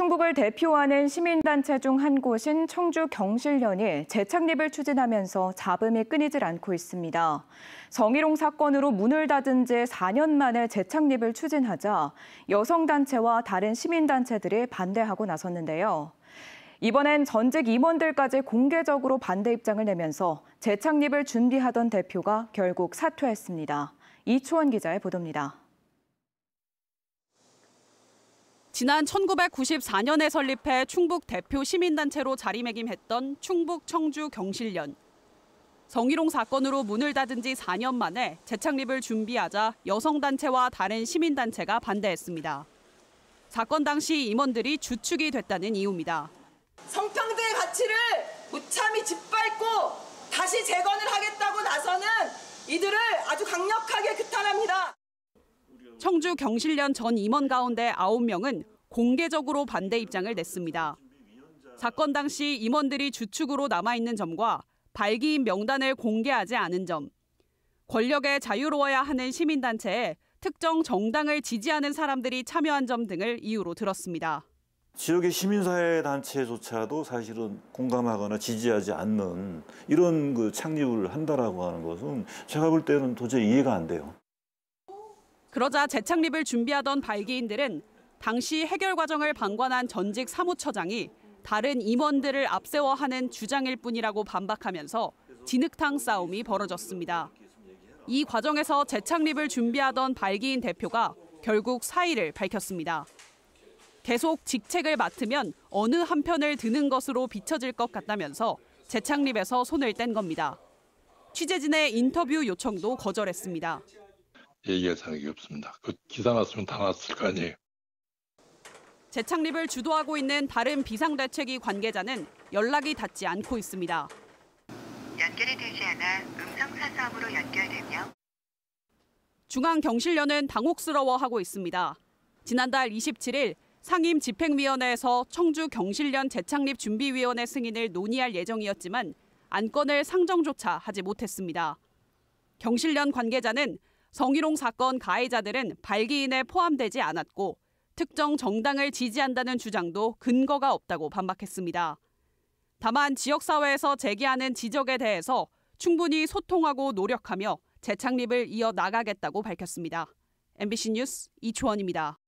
충북을 대표하는 시민단체 중 한 곳인 청주 경실련이 재창립을 추진하면서 잡음이 끊이질 않고 있습니다. 정희롱 사건으로 문을 닫은 지 4년 만에 재창립을 추진하자 여성단체와 다른 시민단체들이 반대하고 나섰는데요. 이번엔 전직 임원들까지 공개적으로 반대 입장을 내면서 재창립을 준비하던 대표가 결국 사퇴했습니다. 이초원 기자의 보도입니다. 지난 1994년에 설립해 충북 대표 시민단체로 자리매김했던 충북 청주 경실련. 성희롱 사건으로 문을 닫은 지 4년 만에 재창립을 준비하자 여성단체와 다른 시민단체가 반대했습니다. 사건 당시 임원들이 주축이 됐다는 이유입니다. 성평등의 가치를 무참히 짓밟고 다시 재건을 하겠다고 나서는 이들을 아주 강력하게 규탄합니다. 청주 경실련 전 임원 가운데 9명은 공개적으로 반대 입장을 냈습니다. 사건 당시 임원들이 주축으로 남아있는 점과 발기인 명단을 공개하지 않은 점, 권력에 자유로워야 하는 시민단체에 특정 정당을 지지하는 사람들이 참여한 점 등을 이유로 들었습니다. 지역의 시민사회 단체조차도 사실은 공감하거나 지지하지 않는 이런 그 창립을 한다라고 하는 것은 제가 볼 때는 도저히 이해가 안 돼요. 그러자 재창립을 준비하던 발기인들은 당시 해결 과정을 방관한 전직 사무처장이 다른 임원들을 앞세워 하는 주장일 뿐이라고 반박하면서 진흙탕 싸움이 벌어졌습니다. 이 과정에서 재창립을 준비하던 발기인 대표가 결국 사의를 밝혔습니다. 계속 직책을 맡으면 어느 한편을 드는 것으로 비춰질 것 같다면서 재창립에서 손을 뗀 겁니다. 취재진의 인터뷰 요청도 거절했습니다. 얘기할 자격이 없습니다. 그 기사 났으면 다 났을 거 아니에요. 재창립을 주도하고 있는 다른 비상대책위 관계자는 연락이 닿지 않고 있습니다. 연결이 되지 않아 음성사서함으로 연결되며 중앙경실련은 당혹스러워하고 있습니다. 지난달 27일 상임 집행위원회에서 청주 경실련 재창립 준비위원회 승인을 논의할 예정이었지만 안건을 상정조차 하지 못했습니다. 경실련 관계자는 성희롱 사건 가해자들은 발기인에 포함되지 않았고 특정 정당을 지지한다는 주장도 근거가 없다고 반박했습니다. 다만 지역사회에서 제기하는 지적에 대해서 충분히 소통하고 노력하며 재창립을 이어 나가겠다고 밝혔습니다. MBC 뉴스 이초원입니다.